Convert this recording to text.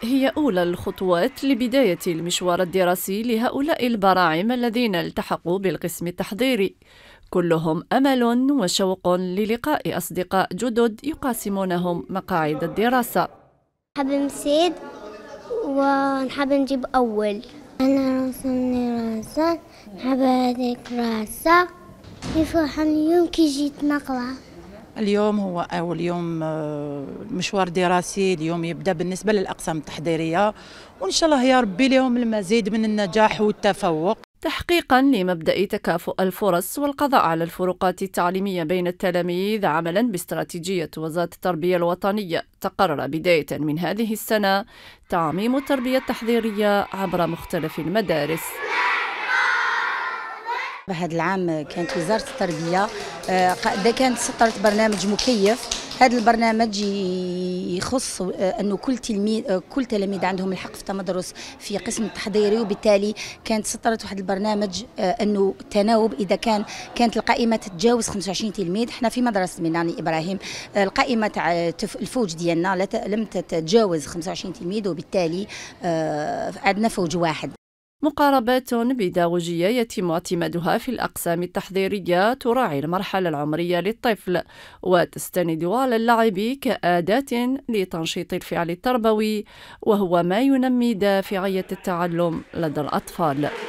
هي أولى الخطوات لبداية المشوار الدراسي لهؤلاء البراعم الذين التحقوا بالقسم التحضيري كلهم أمل وشوق للقاء أصدقاء جدد يقاسمونهم مقاعد الدراسة حابة نسيد ونحب نجيب أول أنا رسمني راسة نحب هذيك راسة يفرحني يوم كي جيت نقرأ اليوم هو أول يوم آه، مشوار دراسي اليوم يبدأ بالنسبة للأقسام التحضيرية وإن شاء الله يا ربي لهم المزيد من النجاح والتفوق تحقيقا لمبدا تكافؤ الفرص والقضاء على الفروقات التعليميه بين التلاميذ عملا باستراتيجيه وزاره التربيه الوطنيه تقرر بدايه من هذه السنه تعميم التربيه التحضيريه عبر مختلف المدارس هذا العام كانت وزاره التربيه آه، كانت سطرت برنامج مكيف هذا البرنامج يخص آه، انه كل تلميذ آه، كل تلاميذ عندهم الحق في التمدرس في قسم التحضيري وبالتالي كانت سطرت واحد البرنامج انه التناوب اذا كان كانت القائمه تتجاوز 25 تلميذ احنا في مدرسه مناني ابراهيم القائمه تاع الفوج ديالنا لم تتجاوز 25 تلميذ وبالتالي عندنا فوج واحد مقاربات بيداغوجية يتم اعتمادها في الأقسام التحضيرية تراعي المرحلة العمرية للطفل وتستند على اللعب كأداة لتنشيط الفعل التربوي وهو ما ينمي دافعية التعلم لدى الأطفال.